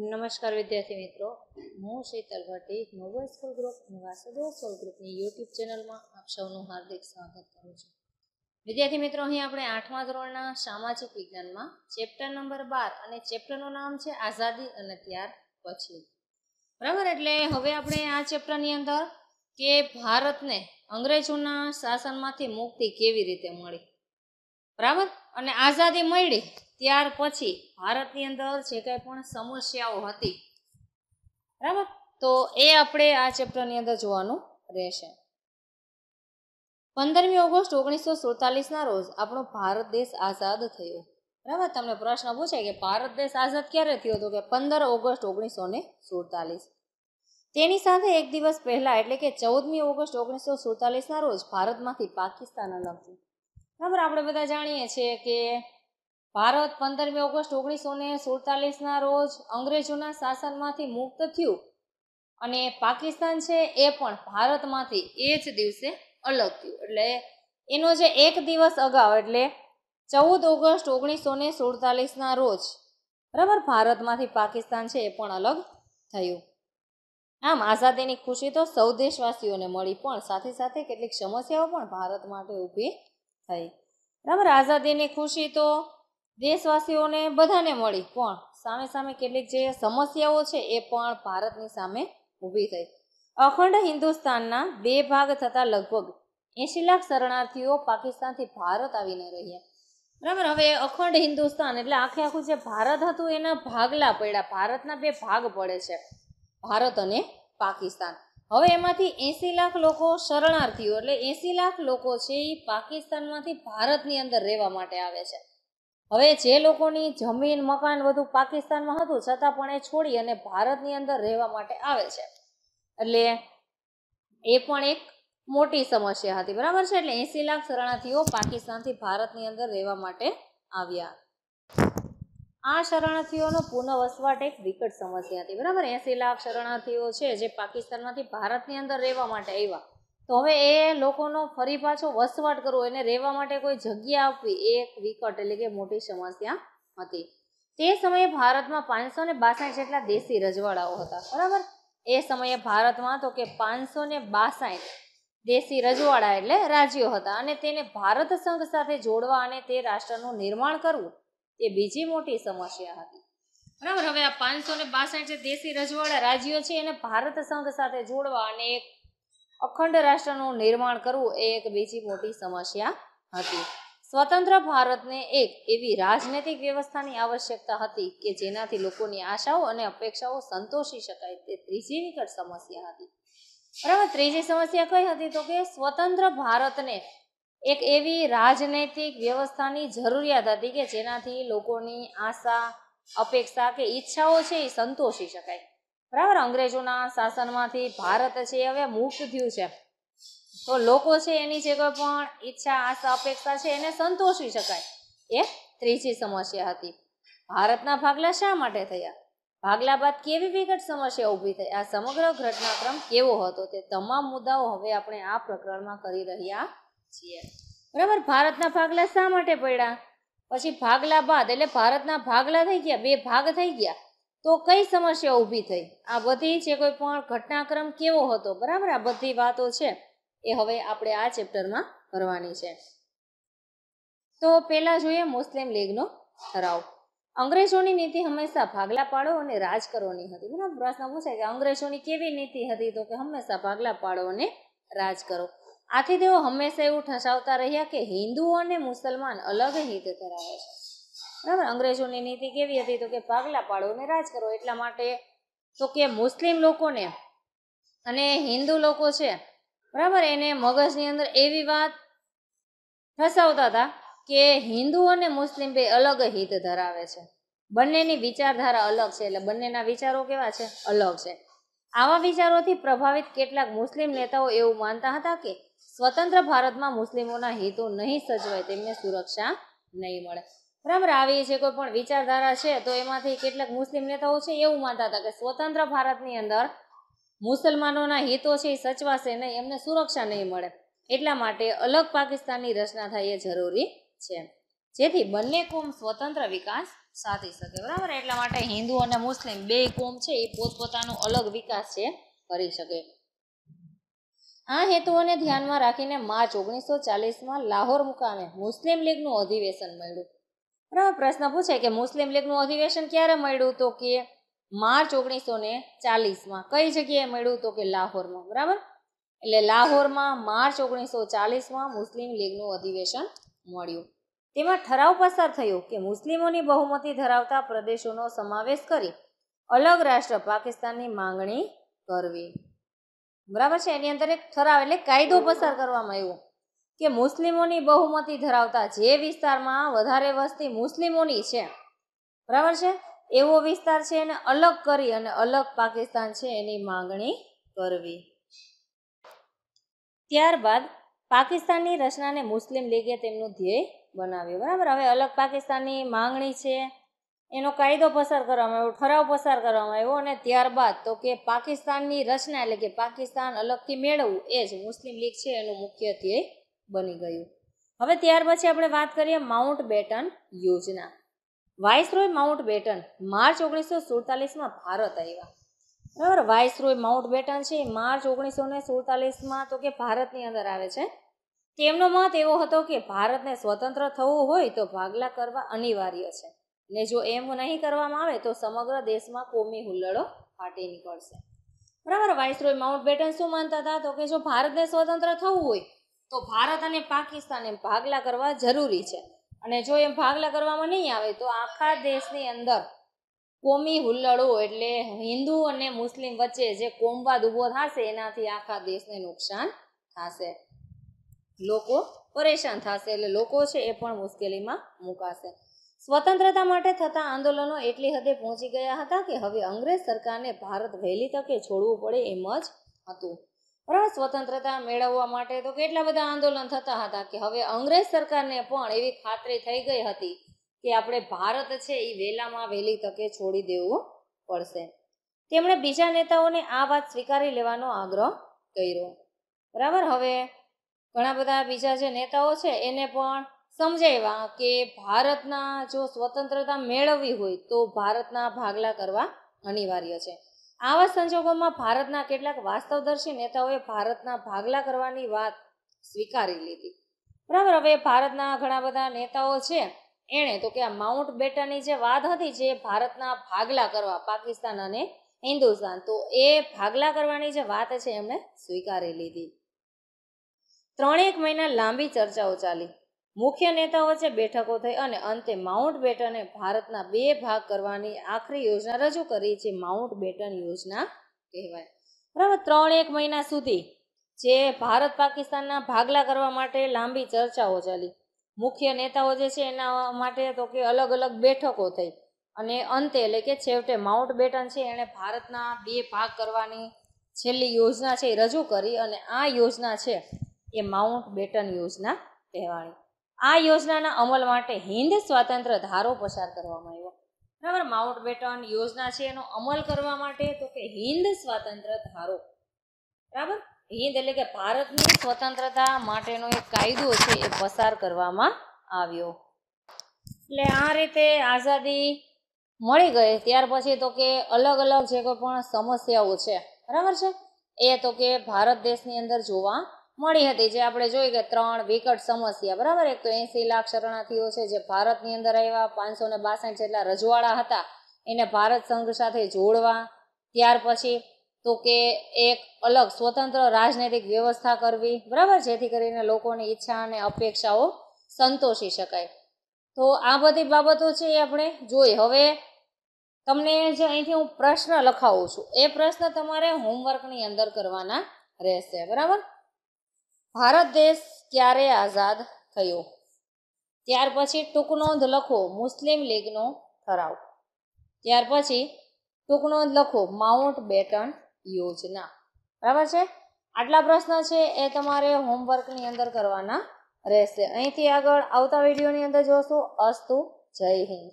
નમસ્કાર વિદ્યાર્થી મિત્રો હું Shital Bhatti Noble school group અને વાસુદેવ સ્કૂલ ગ્રુપની યુટ્યુબ ચેનલમાં આપ સૌનું હાર્દિક સ્વાગત કરું છું વિદ્યાર્થી મિત્રો અહીં આપણે આઠમા ધોરણના સામાજિક વિજ્ઞાનમાં ચેપ્ટર નંબર બાર અને ચેપ્ટરનું નામ છે આઝાદી અને ત્યાર પછી બરાબર એટલે હવે આપણે આ ચેપ્ટરની અંદર કે ભારતને અંગ્રેજોના શાસનમાંથી મુક્તિ કેવી રીતે મળી બરાબર અને આઝાદી મળી ત્યાર પછી ભારતની અંદર જે કાંઈ પણ સમસ્યાઓ હતી બરાબર તો એ આપણે આ ચેપ્ટરની અંદર જોવાનું રહેશે પંદરમી ઓગસ્ટ ઓગણીસો સુડતાલીસના રોજ આપણો ભારત દેશ આઝાદ થયો બરાબર તમને પ્રશ્ન પૂછાય કે ભારત દેશ આઝાદ ક્યારે થયો હતો કે પંદર ઓગસ્ટ ઓગણીસો ને સુડતાલીસ તેની સાથે એક દિવસ પહેલાં એટલે કે ચૌદમી ઓગસ્ટ ઓગણીસો સુડતાલીસના રોજ ભારતમાંથી પાકિસ્તાન અલગ થયું બરાબર આપણે બધા જાણીએ છીએ કે ભારત પંદરમી ઓગસ્ટ ઓગણીસો ને સુડતાલીસના રોજ અંગ્રેજોના શાસનમાંથી મુક્ત થયું અને પાકિસ્તાન છે એ પણ ભારતમાંથી એ જ દિવસે અલગ થયું એટલે એનો જે એક દિવસ અગાઉ એટલે ચૌદ ઓગસ્ટ ઓગણીસો ને સુડતાલીસના રોજ બરાબર ભારતમાંથી પાકિસ્તાન છે એ પણ અલગ થયું આમ આઝાદીની ખુશી તો સૌ દેશવાસીઓને મળી પણ સાથે સાથે કેટલીક સમસ્યાઓ પણ ભારત માટે ઊભી થઈ બરાબર આઝાદીની ખુશી તો દેશવાસીઓને બધાને મળી પણ સામે સામે કેટલીક જે સમસ્યાઓ છે એ પણ ભારતની સામે ઊભી થઈ અખંડ હિન્દુસ્તાનના બે ભાગ થતાં લગભગ એંશી લાખ શરણાર્થીઓ પાકિસ્તાનથી ભારત આવીને રહ્યા બરાબર હવે અખંડ હિન્દુસ્તાન એટલે આખે આખું જે ભારત હતું એના ભાગલા પડ્યા ભારતના બે ભાગ પડે છે ભારત અને પાકિસ્તાન હવે એમાંથી એંસી લાખ લોકો શરણાર્થીઓ એટલે એંસી લાખ લોકો છે એ પાકિસ્તાનમાંથી ભારતની અંદર રહેવા માટે આવે છે હવે જે લોકોની જમીન મકાન બધું પાકિસ્તાનમાં હતું છતાં પણ એ છોડી અને ભારતની અંદર રહેવા માટે આવે છે એટલે એ પણ એક મોટી સમસ્યા હતી બરાબર છે એટલે એંસી લાખ શરણાર્થીઓ પાકિસ્તાનથી ભારતની અંદર રહેવા માટે આવ્યા આ શરણાર્થીઓનો પુનઃવસવાટ એક વિકટ સમસ્યા હતી બરાબર એંસી લાખ શરણાર્થીઓ છે જે પાકિસ્તાનમાંથી ભારતની અંદર રહેવા માટે આવ્યા તો હવે એ લોકોનો ફરી પાછો વસવાટ કરવો એને રહેવા માટે કોઈ જગ્યા આપવી એ એક વિકટ એટલે કે મોટી સમસ્યા હતી તે સમયે ભારતમાં પાંચસો ને બાસઠ જેટલા દેશી રજવાડાઓ હતા બરાબર એ સમયે ભારતમાં તો કે પાંચસો ને બાસઠ દેશી રજવાડા એટલે રાજ્યો હતા અને તેને ભારત સંઘ સાથે જોડવા અને તે રાષ્ટ્રનું નિર્માણ કરવું એ બીજી મોટી સમસ્યા હતી બરાબર હવે આ પાંચસો ને બાસઠ જે દેશી રજવાડા રાજ્યો છે એને ભારત સંઘ સાથે જોડવા અને એક અખંડ રાષ્ટ્રનું નિર્માણ કરવું એ એક બીજી મોટી સમસ્યા હતી સ્વતંત્ર ભારતને એક એવી રાજનૈતિક વ્યવસ્થાની આવશ્યકતા હતી કે જેનાથી લોકોની આશાઓ અને અપેક્ષાઓ સંતોષી શકાય તે ત્રીજી વિકટ સમસ્યા હતી બરાબર ત્રીજી સમસ્યા કઈ હતી તો કે સ્વતંત્ર ભારતને એક એવી રાજનૈતિક વ્યવસ્થાની જરૂરિયાત હતી કે જેનાથી લોકોની આશા અપેક્ષા કે ઈચ્છાઓ છે એ સંતોષી શકાય બરાબર અંગ્રેજોના શાસનમાંથી ભારત છે હવે મુક્ત થયું છે તો લોકો છે એની જે કોઈ પણ ઈચ્છા આશા અપેક્ષા છે એને સંતોષી શકાય એ ત્રીજી સમસ્યા હતી ભારતના ભાગલા શા માટે થયા ભાગલા બાદ કેવી વિગત સમસ્યા ઊભી થઈ આ સમગ્ર ઘટનાક્રમ કેવો હતો તે તમામ મુદ્દાઓ હવે આપણે આ પ્રકરણમાં કરી રહ્યા છીએ બરાબર ભારતના ભાગલા શા માટે પડ્યા પછી ભાગલા બાદ એટલે ભારતના ભાગલા થઈ ગયા બે ભાગ થઈ ગયા તો કઈ સમસ્યા ઊભી થઈ આ બધી જે કોઈ પણ ઘટનાક્રમ કેવો હતો બરાબર આ બધી વાતો છે એ હવે આપણે આ ચેપ્ટરમાં કરવાની છે તો પહેલાં જોઈએ મુસ્લિમ લીગનો ઠરાવ અંગ્રેજોની નીતિ હંમેશા ભાગલા પાડો અને રાજ કરોની હતી બરાબર પ્રશ્ન પૂછાય કે અંગ્રેજોની કેવી નીતિ હતી તો કે હંમેશા ભાગલા પાડો અને રાજ કરો આથી તેઓ હંમેશા એવું ઠસાવતા રહ્યા કે હિન્દુ અને મુસલમાન અલગ હિત ધરાવે છે બરાબર અંગ્રેજોની નીતિ કેવી હતી તો કે પાગલા પાડો અને રાજ કરો એટલા માટે તો કે મુસ્લિમ લોકોને અને હિન્દુ લોકો છે બરાબર એને મગજની અંદર એવી વાત ફસાવતા હતા કે હિન્દુ અને મુસ્લિમ બે અલગ હિત ધરાવે છે બંનેની વિચારધારા અલગ છે એટલે બંનેના વિચારો કેવા છે અલગ છે આવા વિચારોથી પ્રભાવિત કેટલાક મુસ્લિમ નેતાઓ એવું માનતા હતા કે સ્વતંત્ર ભારતમાં મુસ્લિમોના હિતો નહીં સચવાય તેમને સુરક્ષા નહીં મળે બરાબર આવી જે કોઈ પણ વિચારધારા છે તો એમાંથી કેટલાક મુસ્લિમ નેતાઓ છે એવું માનતા હતા કે સ્વતંત્ર ભારતની અંદર મુસલમાનોના હિતો છે એ સચવાશે નહીં એમને સુરક્ષા નહીં મળે એટલા માટે અલગ પાકિસ્તાનની રચના થાય એ જરૂરી છે જેથી બંને કોમ સ્વતંત્ર વિકાસ સાધી શકે બરાબર એટલા માટે હિન્દુ અને મુસ્લિમ બે કોમ છે એ પોતપોતાનો અલગ વિકાસ છે કરી શકે આ હેતુઓને ધ્યાનમાં રાખીને માર્ચ ઓગણીસો ચાલીસમાં લાહોર મુકામે મુસ્લિમ લીગનું અધિવેશન મળ્યું પ્રશ્ન પૂછે કે મુસ્લિમ લીગનું અધિવેશન ક્યારે મળ્યું તો કે માર્ચ ઓગણીસો ને ચાલીસમાં કઈ જગ્યાએ મળ્યું તો કે લાહોરમાં બરાબર એટલે લાહોરમાં માર્ચ ઓગણીસો ચાલીસમાં મુસ્લિમ લીગનું અધિવેશન મળ્યું તેમાં ઠરાવ પસાર થયો કે મુસ્લિમોની બહુમતી ધરાવતા પ્રદેશોનો સમાવેશ કરી અલગ રાષ્ટ્ર પાકિસ્તાનની માંગણી કરવી બરાબર છે એની અંદર એક ઠરાવ એટલે કાયદો પસાર કરવામાં આવ્યો કે મુસ્લિમોની બહુમતી ધરાવતા જે વિસ્તારમાં વધારે વસ્તી મુસ્લિમોની છે બરાબર છે એવો વિસ્તાર છે એને અલગ કરી અને અલગ પાકિસ્તાન છે એની માંગણી કરવી ત્યારબાદ પાકિસ્તાનની રચનાને મુસ્લિમ લીગે તેમનું ધ્યેય બનાવ્યું બરાબર હવે અલગ પાકિસ્તાનની માંગણી છે એનો કાયદો પસાર કરવામાં આવ્યો ઠરાવ પસાર કરવામાં આવ્યો અને ત્યારબાદ તો કે પાકિસ્તાનની રચના એટલે કે પાકિસ્તાન અલગથી મેળવવું એ જ મુસ્લિમ લીગ છે એનું મુખ્ય ધ્યેય બની ગયું હવે ત્યાર પછી આપણે વાત કરીએ માઉન્ટ બેટન યોજના વાઇસરોય માઉન્ટ બેટન માર્ચ ઓગણીસો સુડતાલીસમાં ભારત આવ્યા બરાબર વાઇસરોય માઉન્ટ બેટન છે માર્ચ ઓગણીસો ને સુડતાલીસમાં તો કે ભારતની અંદર આવે છે તેમનો મત એવો હતો કે ભારતને સ્વતંત્ર થવું હોય તો ભાગલા કરવા અનિવાર્ય છે ને જો એમ નહીં કરવામાં આવે તો સમગ્ર દેશમાં કોમી હુલ્લડો ફાટી નીકળશે બરાબર વાઇસરોય માઉન્ટ બેટન શું માનતા હતા તો કે જો ભારતને સ્વતંત્ર થવું હોય તો ભારત અને પાકિસ્તાન એમ ભાગલા કરવા જરૂરી છે અને જો એમ ભાગલા કરવામાં નહીં આવે તો આખા દેશની અંદર કોમી હુલ્લડો એટલે હિન્દુ અને મુસ્લિમ વચ્ચે જે કોમવાદ ઊભો થશે એનાથી આખા દેશને નુકસાન થશે લોકો પરેશાન થશે એટલે લોકો છે એ પણ મુશ્કેલીમાં મુકાશે સ્વતંત્રતા માટે થતા આંદોલનો એટલી હદે પહોંચી ગયા હતા કે હવે અંગ્રેજ સરકારને ભારત વહેલી તકે છોડવું પડે એમ જ હતું બરાબર સ્વતંત્રતા મેળવવા માટે તો કેટલા બધા આંદોલન થતા હતા કે હવે અંગ્રેજ સરકારને પણ એવી ખાતરી થઈ ગઈ હતી કે આપણે ભારત છે એ વહેલામાં વહેલી તકે છોડી દેવું પડશે તેમણે બીજા નેતાઓને આ વાત સ્વીકારી લેવાનો આગ્રહ કર્યો બરાબર હવે ઘણા બધા બીજા જે નેતાઓ છે એને પણ સમજાવ્યા કે ભારતના જો સ્વતંત્રતા મેળવવી હોય તો ભારતના ભાગલા કરવા અનિવાર્ય છે આવા સંજોગોમાં ભારતના કેટલાક વાસ્તવદર્શી નેતાઓએ ભારતના ભાગલા કરવાની વાત સ્વીકારી લીધી બરાબર હવે ભારતના ઘણા બધા નેતાઓ છે એણે તો કે આ માઉન્ટ બેટાની જે વાત હતી જે ભારતના ભાગલા કરવા પાકિસ્તાન અને હિન્દુસ્તાન તો એ ભાગલા કરવાની જે વાત છે એમણે સ્વીકારી લીધી ત્રણેક મહિના લાંબી ચર્ચાઓ ચાલી મુખ્ય નેતાઓ વચ્ચે બેઠકો થઈ અને અંતે માઉન્ટ બેટને ભારતના બે ભાગ કરવાની આખરી યોજના રજૂ કરી જે માઉન્ટ બેટન યોજના કહેવાય બરાબર ત્રણ એક મહિના સુધી જે ભારત પાકિસ્તાનના ભાગલા કરવા માટે લાંબી ચર્ચાઓ ચાલી મુખ્ય નેતાઓ જે છે એના માટે તો કે અલગ અલગ બેઠકો થઈ અને અંતે એટલે કે છેવટે માઉન્ટ બેટન છે એણે ભારતના બે ભાગ કરવાની છેલ્લી યોજના છે એ રજૂ કરી અને આ યોજના છે એ માઉન્ટ બેટન યોજના કહેવાની આ યોજનાના અમલ માટે હિન્દ સ્વાતંત્ર ધારો પસાર કરવામાં આવ્યો બરાબર માઉન્ટ બેટન યોજના છે એનો અમલ કરવા માટે તો કે હિન્દ સ્વતંત્ર ધારો બરાબર હિન્દ એટલે કે ભારતની સ્વતંત્રતા માટેનો એક કાયદો છે એ પસાર કરવામાં આવ્યો એટલે આ રીતે આઝાદી મળી ગઈ ત્યાર પછી તો કે અલગ અલગ જે કોઈ પણ સમસ્યાઓ છે બરાબર છે એ તો કે ભારત દેશની અંદર જોવા મળી હતી જે આપણે જોઈએ કે ત્રણ વિકટ સમસ્યા બરાબર એક તો એંસી લાખ શરણાર્થીઓ છે જે ભારતની અંદર આવ્યા પાંચસો ને બાસઠ જેટલા રજવાડા હતા એને ભારત સંઘ સાથે જોડવા ત્યાર પછી તો કે એક અલગ સ્વતંત્ર રાજનૈતિક વ્યવસ્થા કરવી બરાબર જેથી કરીને લોકોની ઈચ્છા અને અપેક્ષાઓ સંતોષી શકાય તો આ બધી બાબતો છે એ આપણે જોઈ હવે તમને જે અહીંથી હું પ્રશ્ન લખાવું છું એ પ્રશ્ન તમારે હોમવર્કની અંદર કરવાના રહેશે બરાબર ભારત દેશ ક્યારે આઝાદ થયો ત્યાર પછી ટૂંકનોંધ લખો મુસ્લિમ લીગનો ઠરાવ ત્યાર પછી ટૂંકનોંધ લખો માઉન્ટ બેટન યોજના બરાબર છે આટલા પ્રશ્ન છે એ તમારે હોમવર્કની અંદર કરવાના રહેશે અહીંથી આગળ આવતા વિડીયોની અંદર જોશું અસ્તુ જય હિન્દ